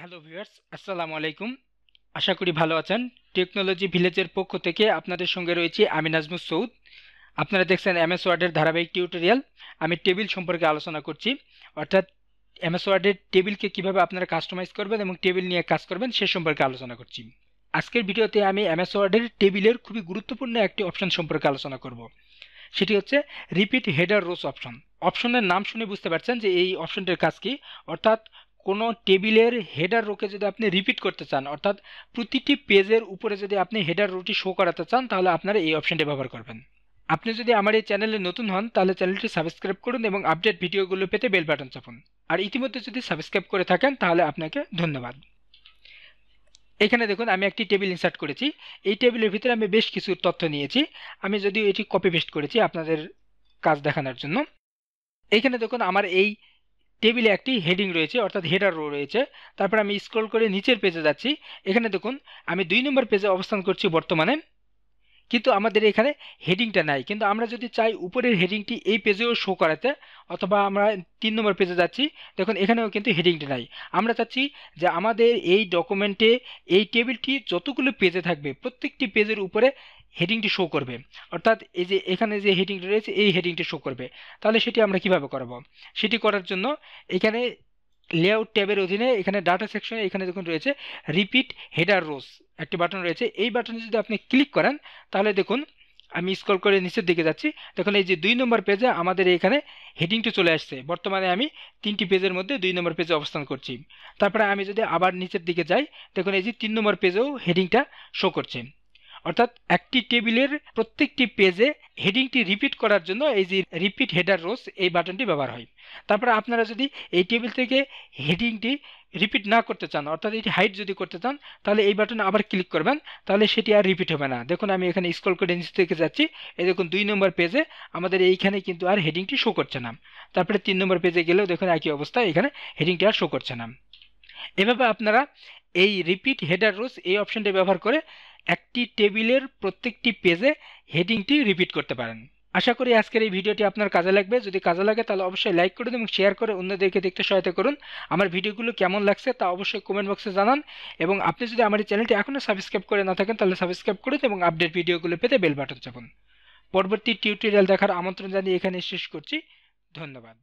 hello viewers আসসালামু আলাইকুম আশা করি ভালো আছেন টেকনোলজি ভিলেজের পক্ষ থেকে আপনাদের সঙ্গে রয়েছি আমি নাজমুস সৌদ আপনারা দেখছেন এমএস ওয়ার্ডের ধারাবাহিক টিউটোরিয়াল আমি টেবিল সম্পর্কে আলোচনা করছি অর্থাৎ এমএস ওয়ার্ডের টেবিলকে কিভাবে আপনারা কাস্টমাইজ করবেন এবং টেবিল নিয়ে কাজ করবেন সে সম্পর্কে আলোচনা করছি আজকের ভিডিওতে আমি এমএস ওয়ার্ডের টেবিলের খুবই গুরুত্বপূর্ণ একটি অপশন সম্পর্কে আলোচনা করব সেটি হচ্ছে রিপিট হেডার রোস অপশন অপশনের নাম শুনে বুঝতে পারছেন যে এই অপশনটির কাজ কি অর্থাৎ কোনো টেবিলের হেডার রোকে যদি আপনি রিপিট করতে চান অর্থাৎ প্রতিটি পেজের উপরে যদি আপনি হেডার রোটি শো করাতে চান তাহলে আপনারা এই অপশানটি ব্যবহার করবেন আপনি যদি আমার এই চ্যানেলে নতুন হন তাহলে চ্যানেলটি সাবস্ক্রাইব করুন এবং আপডেট ভিডিওগুলো পেতে বেল বাটন চাপুন আর ইতিমধ্যে যদি সাবস্ক্রাইব করে থাকেন তাহলে আপনাকে ধন্যবাদ এখানে দেখুন আমি একটি টেবিল ইনসার্ট করেছি এই টেবিলের ভিতরে আমি বেশ কিছু তথ্য নিয়েছি আমি যদিও এটি কপি পেস্ট করেছি আপনাদের কাজ দেখানোর জন্য এখানে দেখুন আমার এই টেবিলে একটি হেডিং রয়েছে অর্থাৎ হেডার রো রয়েছে তারপর আমি স্ক্রল করে নিচের পেজে যাচ্ছি এখানে দেখুন আমি দুই নম্বর পেজে অবস্থান করছি বর্তমানে কিন্তু আমাদের এখানে হেডিংটা নাই কিন্তু আমরা যদি চাই উপরের হেডিংটি এই পেজেও শো করাতে অথবা আমরা তিন নম্বর পেজে যাচ্ছি দেখুন এখানেও কিন্তু হেডিংটা নাই আমরা চাচ্ছি যে আমাদের এই ডকুমেন্টে এই টেবিলটি যতগুলো পেজে থাকবে প্রত্যেকটি পেজের উপরে হেডিংটি শো করবে অর্থাৎ এই যে এখানে যে হেডিংটি রয়েছে এই হেডিংটি শো করবে তাহলে সেটি আমরা কিভাবে করব সেটি করার জন্য এখানে লেআউট ট্যাবের অধীনে এখানে ডাটা সেকশনে এখানে দেখুন রয়েছে রিপিট হেডার রোজ একটি বাটন রয়েছে এই বাটনে যদি আপনি ক্লিক করেন তাহলে দেখুন আমি স্ক্রল করে নিচের দিকে যাচ্ছি দেখুন এই যে দুই নম্বর পেজে আমাদের এখানে হেডিংটি চলে আসছে বর্তমানে আমি তিনটি পেজের মধ্যে দুই নম্বর পেজে অবস্থান করছি তারপরে আমি যদি আবার নিচের দিকে যাই দেখুন এই যে তিন নম্বর পেজেও হেডিংটা শো করছে অর্থাৎ একটি টেবিলের প্রত্যেকটি পেজে হেডিংটি রিপিট করার জন্য এই যে রিপিট হেডার রোস এই বাটনটি ব্যবহার হয় তারপরে আপনারা যদি এই টেবিল থেকে হেডিংটি রিপিট না করতে চান অর্থাৎ এটি হাইট যদি করতে চান তাহলে এই বাটনে আবার ক্লিক করবেন তাহলে সেটি আর রিপিট হবে না দেখুন আমি এখানে স্কল করে নিচ থেকে যাচ্ছি এই দেখুন দুই নম্বর পেজে আমাদের এইখানে কিন্তু আর হেডিংটি শো করছে না তারপরে তিন নম্বর পেজে গেলেও দেখুন একই অবস্থা এখানে হেডিংটি আর শো করছে না এভাবে আপনারা এই রিপিট হেডার রোস এই অপশনটি ব্যবহার করে একটি টেবিলের প্রত্যেকটি পেজে হেডিংটি রিপিট করতে পারেন আশা করি আজকের এই ভিডিওটি আপনার কাজে লাগবে যদি কাজে লাগে তাহলে অবশ্যই লাইক করুন এবং শেয়ার করে অন্যদেরকে দেখতে সহায়তা করুন আমার ভিডিওগুলো কেমন লাগছে তা অবশ্যই কমেন্ট বক্সে জানান এবং আপনি যদি আমার এই চ্যানেলটি এখনও সাবস্ক্রাইব করে না থাকেন তাহলে সাবস্ক্রাইব করুন এবং আপডেট ভিডিওগুলো পেতে বেল বাটন চাপুন পরবর্তী টিউটোরিয়াল দেখার আমন্ত্রণ জানিয়ে এখানে শেষ করছি ধন্যবাদ